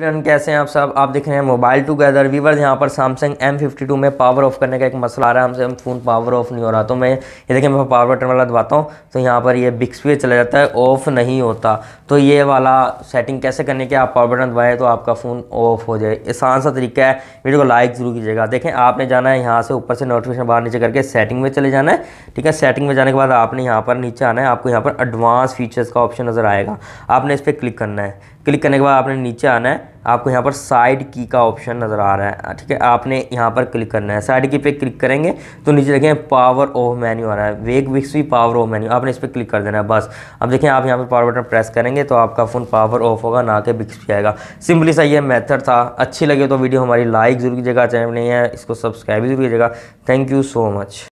कैसे हैं आप सब आप देख रहे हैं मोबाइल टुगेदर वीवर यहाँ पर सैमसंग M52 में पावर ऑफ करने का एक मसला आ रहा है हमसे हम फ़ोन पावर ऑफ नहीं हो रहा तो मैं ये देखिए मैं पावर बटन वाला दबाता हूँ तो यहाँ पर ये बिक्स पे चला जाता है ऑफ़ नहीं होता तो ये वाला सेटिंग कैसे करने के आप पावर बटन दबाएँ तो आपका फ़ोन ऑफ हो जाए आसान सा तरीका है वीडियो को लाइक ज़रूर कीजिएगा देखें आपने जाना है यहाँ से ऊपर से नोटिफिकेशन बाहर नीचे करके सेटिंग में चले जाना है ठीक है सेटिंग में जाने के बाद आपने यहाँ पर नीचे आना है आपको यहाँ पर एडवांस फीचर्स का ऑप्शन नज़र आएगा आपने इस पर क्लिक करना है क्लिक करने के बाद आपने नीचे आना है आपको यहाँ पर साइड की का ऑप्शन नज़र आ रहा है हाँ, ठीक है आपने यहाँ पर क्लिक करना है साइड की पे क्लिक करेंगे तो नीचे देखें पावर ऑफ मेन्यू आ रहा है वेग भी पावर ऑफ मेन्यू आपने इस पर क्लिक कर देना है बस अब देखें आप यहाँ पर पावर बटन प्रेस करेंगे तो आपका फ़ोन पावर ऑफ होगा ना कि भी आएगा सिंपली सा ये मेथड था अच्छी लगे तो वीडियो हमारी लाइक ज़रूर कीजिएगा चैनल नहीं है इसको सब्सक्राइब भी जरूर कीजिएगा थैंक यू सो मच